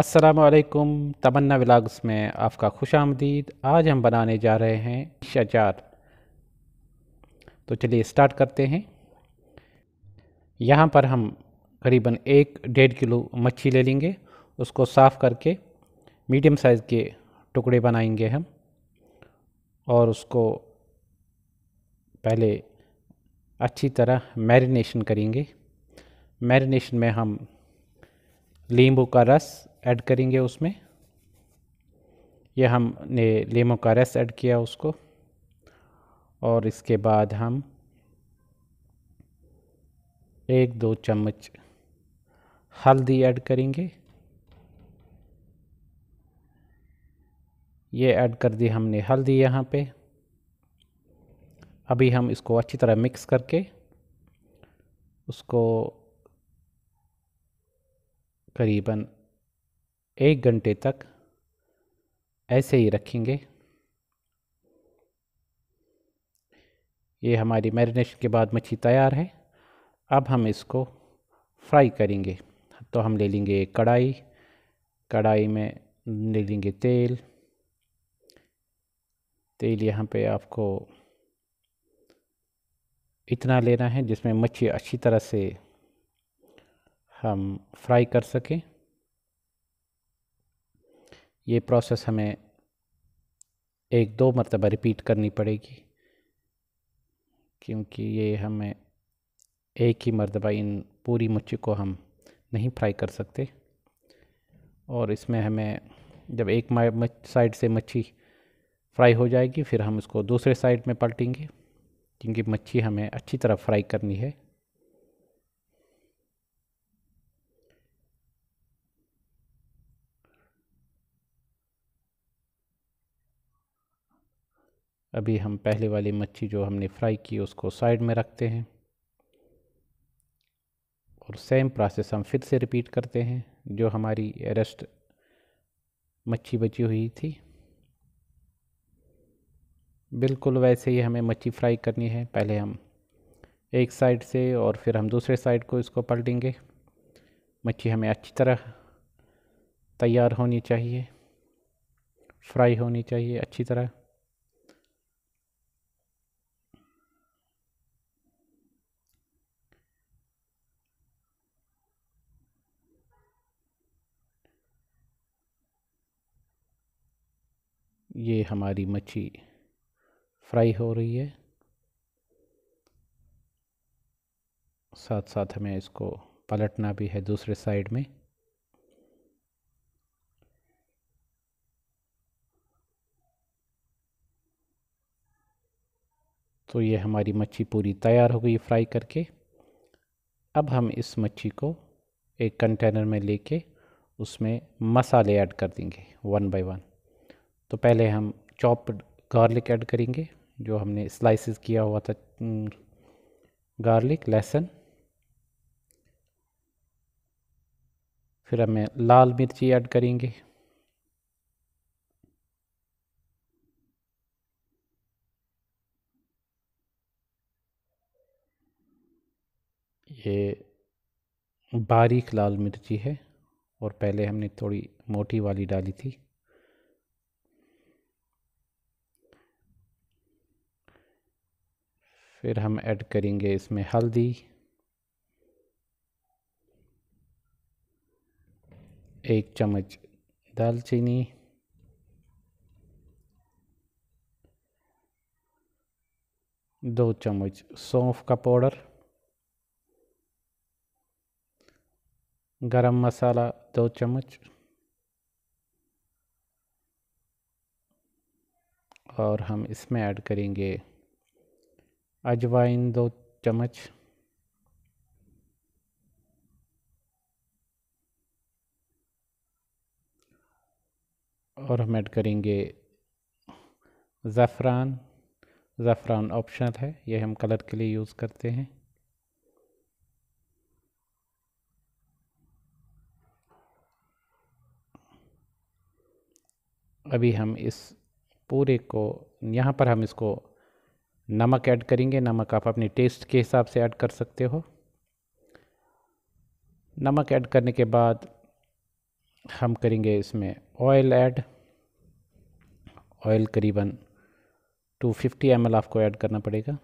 असलकुम तमन्ना विलाग्स में आपका खुश आमदीद आज हम बनाने जा रहे हैं शजार तो चलिए स्टार्ट करते हैं यहाँ पर हम करीबन एक डेढ़ किलो मच्छी ले लेंगे उसको साफ़ करके मीडियम साइज़ के टुकड़े बनाएंगे हम और उसको पहले अच्छी तरह मैरिनेशन करेंगे मैरिनेशन में हम नींबू का रस ऐड करेंगे उसमें यह हमने लेमो का रस ऐड किया उसको और इसके बाद हम एक दो चम्मच हल्दी ऐड करेंगे ये ऐड कर दी हमने हल्दी यहाँ पे अभी हम इसको अच्छी तरह मिक्स करके उसको करीबन एक घंटे तक ऐसे ही रखेंगे ये हमारी मैरिनेशन के बाद मच्छी तैयार है अब हम इसको फ्राई करेंगे तो हम ले लेंगे एक कढ़ाई कढ़ाई में ले लेंगे तेल तेल यहाँ पे आपको इतना लेना है जिसमें मच्छी अच्छी तरह से हम फ्राई कर सकें ये प्रोसेस हमें एक दो मरतबा रिपीट करनी पड़ेगी क्योंकि ये हमें एक ही मरतबा इन पूरी मच्छी को हम नहीं फ्राई कर सकते और इसमें हमें जब एक साइड से मच्छी फ्राई हो जाएगी फिर हम इसको दूसरे साइड में पलटेंगे क्योंकि मच्छी हमें अच्छी तरह फ्राई करनी है अभी हम पहले वाली मच्छी जो हमने फ्राई की उसको साइड में रखते हैं और सेम प्रोसेस हम फिर से रिपीट करते हैं जो हमारी रेस्ट मच्छी बची हुई थी बिल्कुल वैसे ही हमें मच्छी फ्राई करनी है पहले हम एक साइड से और फिर हम दूसरे साइड को इसको पलटेंगे मच्छी हमें अच्छी तरह तैयार होनी चाहिए फ्राई होनी चाहिए अच्छी तरह ये हमारी मच्छी फ्राई हो रही है साथ साथ हमें इसको पलटना भी है दूसरे साइड में तो ये हमारी मच्छी पूरी तैयार हो गई फ्राई करके अब हम इस मच्छी को एक कंटेनर में लेके उसमें मसाले ऐड कर देंगे वन बाय वन तो पहले हम चॉप्ड गार्लिक ऐड करेंगे जो हमने स्लाइसेस किया हुआ था गार्लिक लहसुन फिर हमें लाल मिर्ची ऐड करेंगे ये बारीक लाल मिर्ची है और पहले हमने थोड़ी मोटी वाली डाली थी फिर हम ऐड करेंगे इसमें हल्दी एक चम्मच दालचीनी दो चम्मच सौंफ का पाउडर गरम मसाला दो चम्मच और हम इसमें ऐड करेंगे अजवाइन दो चम्मच और हम ऐड करेंगे ज़फ़रान ज़फ़रान ऑप्शनल है यह हम कलर के लिए यूज़ करते हैं अभी हम इस पूरे को यहाँ पर हम इसको नमक ऐड करेंगे नमक आप अपने टेस्ट के हिसाब से ऐड कर सकते हो नमक ऐड करने के बाद हम करेंगे इसमें ऑयल ऐड ऑयल करीबन 250 फिफ्टी आपको ऐड करना पड़ेगा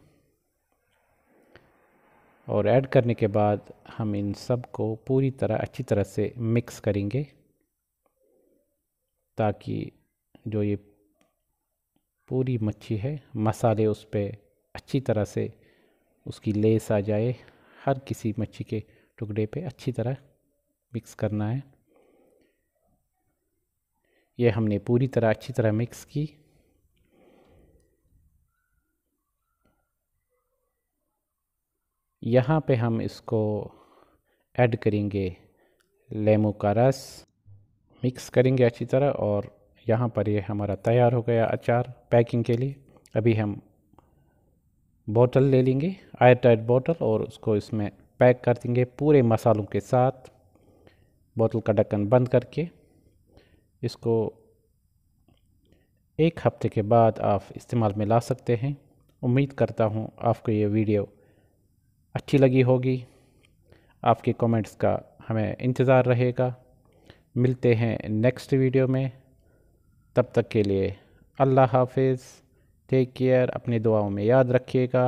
और ऐड करने के बाद हम इन सब को पूरी तरह अच्छी तरह से मिक्स करेंगे ताकि जो ये पूरी मच्छी है मसाले उस पर अच्छी तरह से उसकी लेस आ जाए हर किसी मच्छी के टुकड़े पे अच्छी तरह मिक्स करना है ये हमने पूरी तरह अच्छी तरह मिक्स की यहाँ पे हम इसको ऐड करेंगे लेमू का रस मिक्स करेंगे अच्छी तरह और यहाँ पर ये हमारा तैयार हो गया अचार पैकिंग के लिए अभी हम बोतल ले लेंगे आयर टाइट बोतल और उसको इसमें पैक कर देंगे पूरे मसालों के साथ बोतल का ढक्कन बंद करके इसको एक हफ्ते के बाद आप इस्तेमाल में ला सकते हैं उम्मीद करता हूँ आपको ये वीडियो अच्छी लगी होगी आपके कमेंट्स का हमें इंतज़ार रहेगा मिलते हैं नेक्स्ट वीडियो में तब तक के लिए अल्लाह हाफिज़ टेक केयर अपनी दुआओं में याद रखिएगा